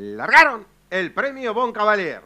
largaron el premio Bon Cavalier.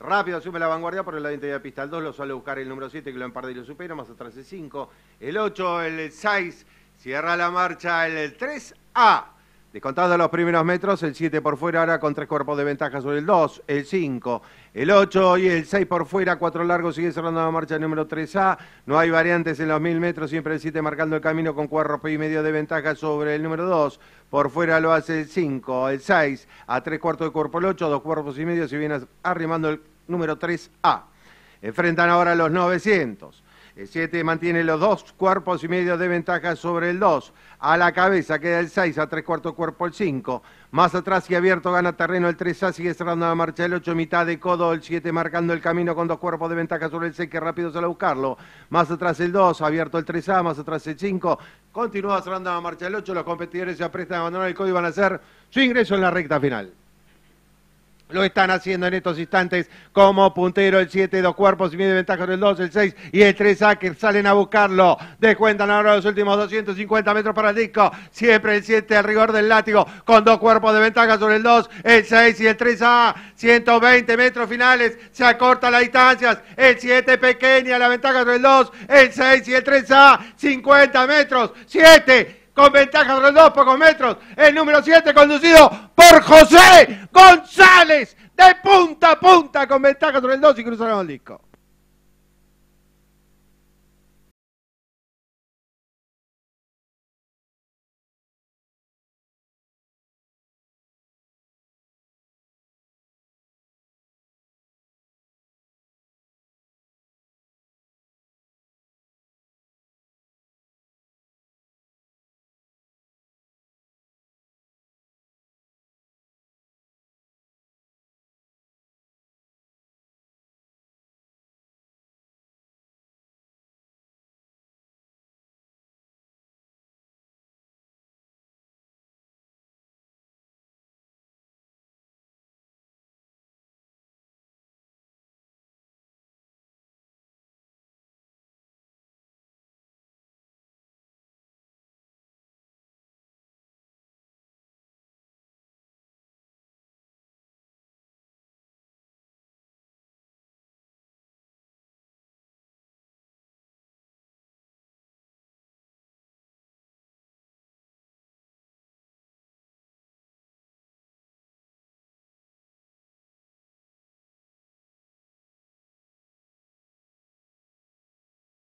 Rápido sube la vanguardia por el lado de pista. El 2 lo suele buscar el número 7 que lo emparda y lo supera. Más atrás el 5, el 8, el 6. Cierra la marcha el 3A. Descontando los primeros metros, el 7 por fuera ahora con tres cuerpos de ventaja sobre el 2, el 5, el 8 y el 6 por fuera, 4 largos, sigue cerrando la marcha el número 3A, no hay variantes en los 1000 metros, siempre el 7 marcando el camino con cuerpo y medio de ventaja sobre el número 2, por fuera lo hace el 5, el 6, a 3 cuartos de cuerpo el 8, 2 cuerpos y medio, se viene arrimando el número 3A. Enfrentan ahora los 900. El 7 mantiene los dos cuerpos y medio de ventaja sobre el 2. A la cabeza queda el 6, a tres cuartos cuerpo el 5. Más atrás y abierto gana terreno el 3A, sigue cerrando la marcha el 8, mitad de codo el 7, marcando el camino con dos cuerpos de ventaja sobre el 6, que rápido sale a buscarlo. Más atrás el 2, abierto el 3A, más atrás el 5. Continúa cerrando la marcha el 8, los competidores se aprestan a abandonar el codo y van a hacer su ingreso en la recta final. Lo están haciendo en estos instantes como puntero el 7, dos cuerpos y medio de ventaja el 2, el 6 y el 3 a ah, que salen a buscarlo. Descuentan ahora los últimos 250 metros para el disco. Siempre el 7 al rigor del látigo con dos cuerpos de ventaja sobre el 2, el 6 y el 3A. Ah, 120 metros finales. Se acorta las distancias. El 7 pequeña, la ventaja sobre el 2, el 6 y el 3A. Ah, 50 metros. 7, con ventaja sobre el dos pocos metros. El número 7 conducido por José González de punta a punta con ventaja sobre el 2 y cruzaron el disco.